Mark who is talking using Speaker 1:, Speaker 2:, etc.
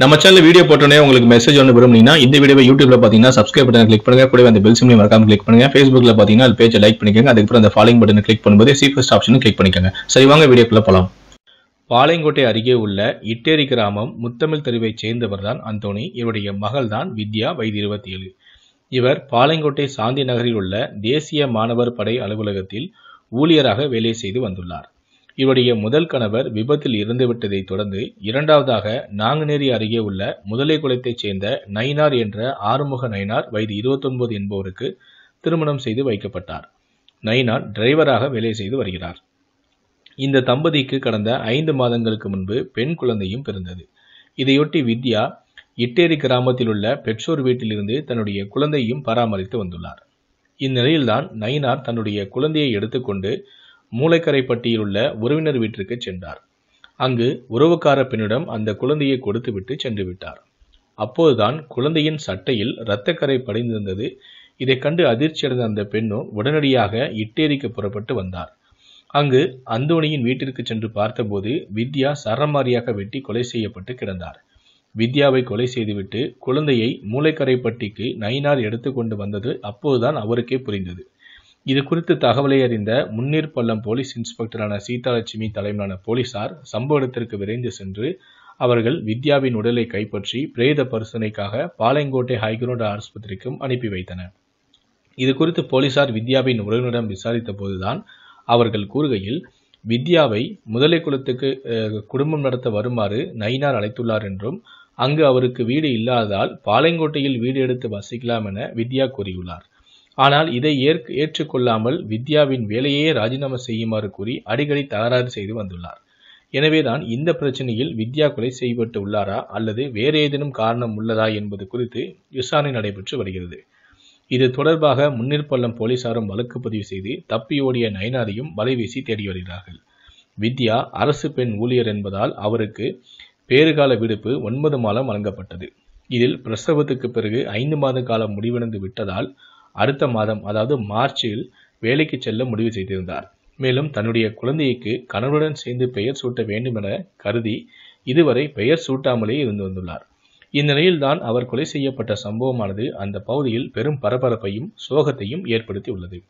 Speaker 1: நம்ம channel video போட்டோன்னே உங்களுக்கு மெசேஜ் ஒன்று விரும்புனீங்கன்னா இந்த வீடியோ யூடியூப்ல பார்த்தீங்கன்னா சப்ஸ்கிரைப் பட்டன் கிளிக் பண்ணுங்க கூட அந்த பெல் சிம்லையும் மறக்காம கிளிக் பண்ணுங்க ஃபேஸ்புக்ல பார்த்தீங்கன்னா அது பேஜை லைக் பண்ணிக்கோங்க அதுக்கப்புறம் அந்த ஃபாலோயிங் பட்டன் கிளிக் பண்ணும்போது சீஃபஸ்ட் ஆப்ஷனும் கிளிக் பண்ணிக்கோங்க சரி வாங்க வீடியோக்குள்ள போகலாம் பாளையங்கோட்டை அருகே உள்ள இட்டேரி கிராமம் முத்தமிழ் தெருவைச் சேர்ந்தவர் தான் அந்தோணி இவருடைய மகள் தான் வித்யா வயது இருபத்தி ஏழு இவர் பாளையங்கோட்டை சாந்தி நகரில் உள்ள தேசிய மாணவர் படை அலுவலகத்தில் ஊழியராக வேலை செய்து வந்துள்ளார் இவருடைய முதல் கணவர் விபத்தில் இறந்துவிட்டதை தொடர்ந்து இரண்டாவதாக நாங்குநேரி அருகே உள்ள முதலை முதலைக்குளத்தைச் சேர்ந்த நயினார் என்ற ஆறுமுக நயினார் வயது இருபத்தொன்பது என்பவருக்கு திருமணம் செய்து வைக்கப்பட்டார் நயினார் டிரைவராக வேலை செய்து வருகிறார் இந்த தம்பதிக்கு கடந்த ஐந்து மாதங்களுக்கு முன்பு பெண் குழந்தையும் பிறந்தது இதையொட்டி வித்யா இட்டேரி கிராமத்தில் உள்ள பெற்றோர் வீட்டிலிருந்து தன்னுடைய குழந்தையும் பராமரித்து வந்துள்ளார் இந்நிலையில்தான் நயினார் தன்னுடைய குழந்தையை எடுத்துக்கொண்டு மூளைக்கரைப்பட்டியில் உள்ள உறவினர் வீட்டிற்கு சென்றார் அங்கு உறவுக்கார பெண்ணிடம் அந்த குழந்தையை கொடுத்துவிட்டு சென்று விட்டார் அப்போதுதான் குழந்தையின் சட்டையில் இரத்தக்கரை படைந்திருந்தது இதை கண்டு அதிர்ச்சியடைந்த அந்த பெண்ணும் உடனடியாக இட்டேரிக்கு புறப்பட்டு வந்தார் அங்கு அந்தோணியின் வீட்டிற்கு சென்று பார்த்தபோது வித்யா சரமாரியாக வெட்டி கொலை செய்யப்பட்டு கிடந்தார் வித்யாவை கொலை செய்துவிட்டு குழந்தையை மூளைக்கரைப்பட்டிக்கு நயினார் எடுத்துக்கொண்டு வந்தது அப்போதுதான் அவருக்கே புரிந்தது இது குறித்து தகவலை அறிந்த முன்னீர்பள்ளம் போலீஸ் இன்ஸ்பெக்டரான சீதாலட்சுமி தலைமையிலான போலீசார் சம்பவ இடத்திற்கு விரைந்து சென்று அவர்கள் வித்யாவின் உடலை கைப்பற்றி பிரேத பரிசோதனைக்காக பாளையங்கோட்டை ஹைகரோட ஆஸ்பத்திரிக்கும் அனுப்பி வைத்தனர் இது குறித்து போலீசார் வித்யாவின் உறவினரிடம் விசாரித்த போதுதான் அவர்கள் கூறுகையில் வித்யாவை முதலை குலத்துக்கு குடும்பம் நடத்த வருமாறு நயினார் அழைத்துள்ளார் என்றும் அங்கு அவருக்கு வீடு இல்லாததால் பாளையங்கோட்டையில் வீடு எடுத்து வசிக்கலாம் என வித்யா கூறியுள்ளார் ஆனால் இதை ஏற்க ஏற்றுக்கொள்ளாமல் வித்யாவின் வேலையே ராஜினாமா செய்யுமாறு கூறி அடிக்கடி தகராறு செய்து வந்துள்ளார் எனவேதான் இந்த பிரச்சனையில் வித்யா கொலை செய்யப்பட்டு உள்ளாரா அல்லது வேறு ஏதேனும் காரணம் உள்ளதா என்பது குறித்து விசாரணை நடைபெற்று வருகிறது இது தொடர்பாக முன்னிற்பள்ளம் போலீசாரும் வழக்கு பதிவு செய்து தப்பியோடிய நயனாரையும் வலைவீசி தேடி வருகிறார்கள் வித்யா அரசு பெண் ஊழியர் என்பதால் அவருக்கு பேறுகால விடுப்பு ஒன்பது மாதம் வழங்கப்பட்டது இதில் பிரசவத்துக்கு பிறகு ஐந்து மாத காலம் முடிவடைந்து விட்டதால் அடுத்த மாதம் அதாவது மார்ச்சில் வேலைக்கு செல்ல முடிவு செய்திருந்தார் மேலும் தன்னுடைய குழந்தைக்கு கணவருடன் சேர்ந்து பெயர் சூட்ட வேண்டும் என கருதி இதுவரை பெயர் சூட்டாமலே இருந்து வந்துள்ளார் இந்நிலையில்தான் அவர் கொலை செய்யப்பட்ட சம்பவமானது அந்த பகுதியில் பெரும் பரபரப்பையும் சோகத்தையும் ஏற்படுத்தி உள்ளது